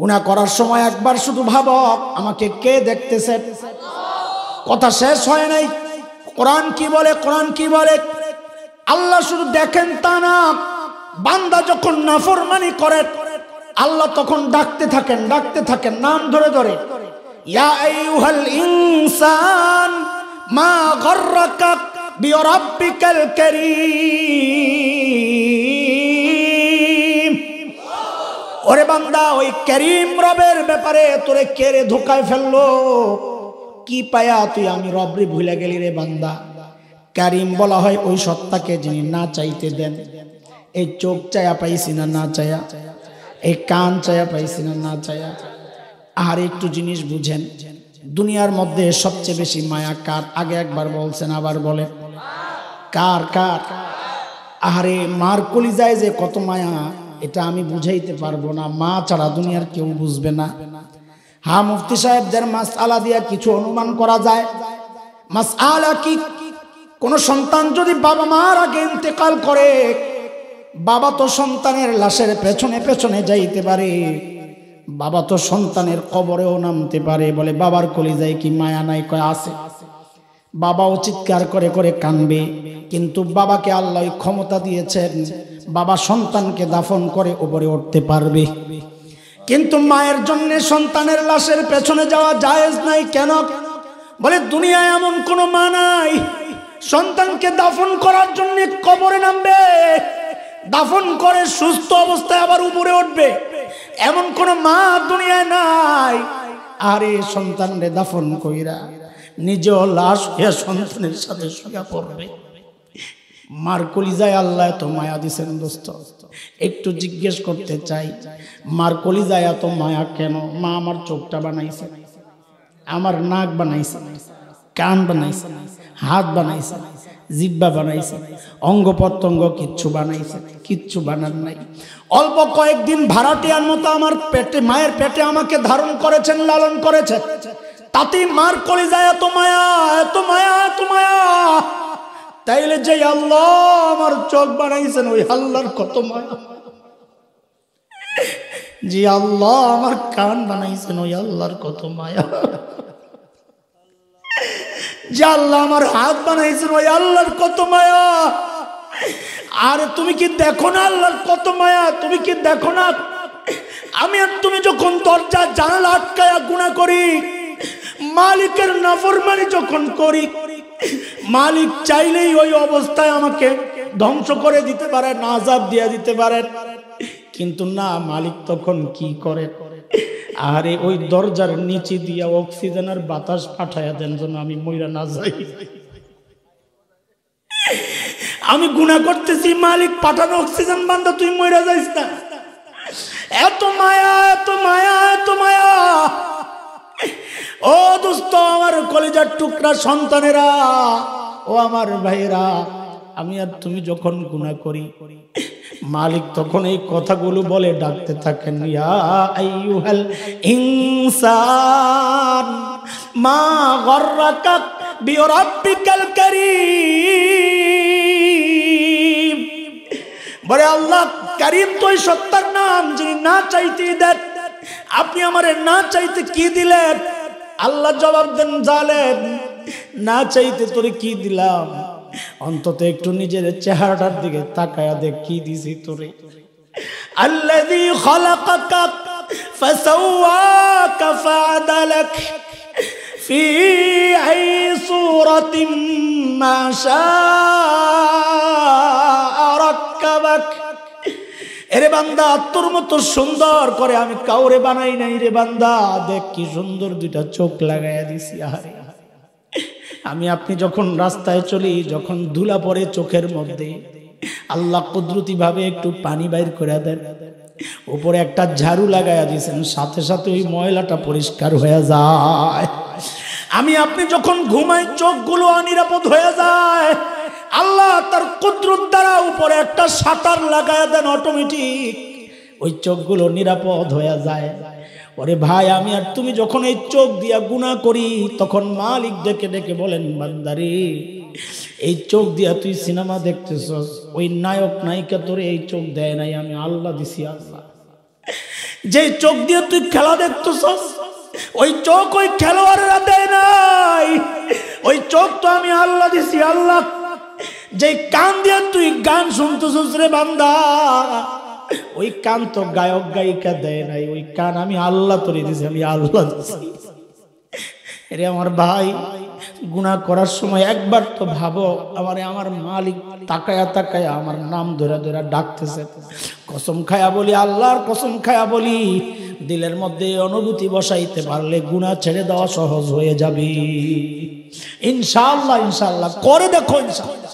গুণা করার সময় একবার শুধু ভাব আমাকে কে দেখতেছে কথা শেষ হয় নাই কোরআন কি বলে কোরআন কি বলে আল্লাহ শুধু দেখেন তা না বান্দা যখন নাফরমানি করে আল্লাহ তখন ডাকতে থাকেন ডাকতে থাকেন নাম ধরে ধরে ইনসান মা গর্রাকা বিয়রাব্বিকাল কারীম ওরে বান্দা ওই করিম রবের ব্যাপারে তোরে কেড়ে ধোকায় ফেললো কি পায়া তুই আমি রবরে ভুলে গেলি রে বান্দা কারিম বলা হয় ওই সত্তাকে যিনি না চাইতে দেন এই চোখ চায়া পাইছি না না চায়া এই কান চায়া পাইছি না না চায়া আর একটু জিনিস বুঝেন দুনিয়ার মধ্যে সবচেয়ে বেশি মায়া কার আগে একবার বলছেন আবার বলে কার কার আহারে মার কলিজায় যে কত মায়া এটা আমি বুঝাইতে পারবো না মা ছাড়া দুনিয়ার কেউ বুঝবে না হা মুফতি সাহেবদের মাস আলা দিয়া কিছু অনুমান করা যায় মাস আলা কি কোন সন্তান যদি বাবা মার আগে ইন্তেকাল করে বাবা তো সন্তানের লাশের পেছনে পেছনে যাইতে পারে বাবা তো সন্তানের কবরেও নামতে পারে বলে বাবার যায় কি মায়া নাই কয় আছে বাবাও চিৎকার করে করে কানবে কিন্তু বাবাকে আল্লাহ ক্ষমতা দিয়েছেন আচ্ছা। বাবা সন্তানকে দাফন করে উপরে উঠতে পারবে কিন্তু মায়ের জন্য সন্তানের লাশের পেছনে যাওয়া জায়েজ নাই কেন বলে দুনিয়ায় এমন কোনো মা নাই সন্তানকে দাফন করার জন্য কবরে নামবে দাফন করে সুস্থ অবস্থায় আবার উপরে উঠবে এমন কোন মা দুনিয়ায় নাই আরে সন্তানরে দাফন কইরা নিজেও লাশ হয়ে সন্তানের সাথে সোজা পড়বে মার আল্লাহ এত মায়া দিছেন দোস্ত একটু জিজ্ঞেস করতে চাই মার এত মায়া কেন মা আমার চোখটা বানাইছে আমার নাক বানাইছে কান বানাইছে হাত বানাইছে জিব্বা বানাইছে অঙ্গ প্রত্যঙ্গ কিচ্ছু বানাইছে কিচ্ছু বানান নাই অল্প কয়েকদিন ভাড়াটিয়ার মতো আমার পেটে মায়ের পেটে আমাকে ধারণ করেছেন লালন করেছে তাতেই মার যায় এত মায়া এত মায়া এত মায়া তাইলে যে আল্লাহ আমার চোখ বানাইছেন ওই আল্লাহর কত মায়া যে আল্লাহ আমার কান বানাইছেন ওই আল্লাহর কত মায়া যে আল্লাহ আমার হাত বানাইছেন ওই আল্লাহর কত মায়া আর তুমি কি দেখো না আল্লাহর কত মায়া তুমি কি দেখো না আমি আর তুমি যখন দরজা জানালা আটকায়া গুণা করি মালিকের নাফরমানি যখন করি মালিক চাইলেই ওই অবস্থায় আমাকে ধ্বংস করে দিতে পারেন আজাব দিয়ে দিতে পারেন কিন্তু না মালিক তখন কি করে আরে ওই দরজার নিচে দিয়া অক্সিজেনের বাতাস পাঠাইয়া দেন যেন আমি ময়রা না যাই আমি গুণা করতেছি মালিক পাঠানো অক্সিজেন বান্ধা তুই ময়রা যাইস না এত মায়া এত মায়া এত মায়া ও দোস্ত আমার কলেজার টুকরা সন্তানেরা ও আমার ভাইরা আমি আর তুমি যখন গুণা করি মালিক তখন এই কথাগুলো বলে ডাকতে থাকেন ইনসান মা গর্রাকাত বিরাব্বিকাল করিম বলে আল্লাহ করিম তো সত্তার নাম যিনি না চাইতে দেন আপনি আমারে না চাইতে কি দিলেন আল্লাহ জবাব দেন জালেন না চাইতে তোরে কি দিলাম অন্তত একটু নিজের চেহারাটার দিকে তাকায়া দেখ কি দিছি তোরে এরে বান্দা তোর মতো সুন্দর করে আমি কাউরে বানাই নাই রে বান্দা দেখ কি সুন্দর দুইটা চোখ লাগাইয়া দিছি আরে আমি আপনি যখন রাস্তায় চলি যখন ধুলা পড়ে চোখের মধ্যে আল্লাহ ভাবে একটু পানি বাইর করে দেন উপরে একটা ঝাড়ু লাগাইয়া দিয়েছেন সাথে সাথে ওই ময়লাটা পরিষ্কার হয়ে যায় আমি আপনি যখন ঘুমাই চোখগুলো অনিরাপদ হয়ে যায় আল্লাহ তার কুদরত দ্বারা উপরে একটা সাঁতার লাগাইয়া দেন অটোমেটিক ওই চোখগুলো নিরাপদ হয়ে যায় ওরে ভাই আমি আর তুমি যখন এই চোখ দিয়া গুণা করি তখন মালিক ডেকে ডেকে বলেন বান্দারি এই চোখ দিয়া তুই সিনেমা দেখতেছস ওই নায়ক নায়িকা তোরে এই চোখ দেয় নাই আমি আল্লাহ দিছি আল্লাহ যে চোখ দিয়ে তুই খেলা দেখতেছস ওই চোখ ওই খেলোয়াড়েরা দেয় নাই ওই চোখ তো আমি আল্লাহ দিছি আল্লাহ যে কান দিয়ে তুই গান শুনতেছস রে বান্দা ওই কান তো গায়ক গায়িকা দেয় নাই ওই কান আমি আল্লাহ তৈরি দিছি আমি আল্লাহ রে আমার ভাই গুণা করার সময় একবার তো ভাবো আমারে আমার মালিক তাকায়া তাকায়া আমার নাম ধরে ধরে ডাকতেছে কসম খায়া বলি আল্লাহর কসম খায়া বলি দিলের মধ্যে অনুভূতি বসাইতে পারলে গুণা ছেড়ে দেওয়া সহজ হয়ে যাবে ইনশাল্লাহ ইনশাল্লাহ করে দেখো ইনশাল্লাহ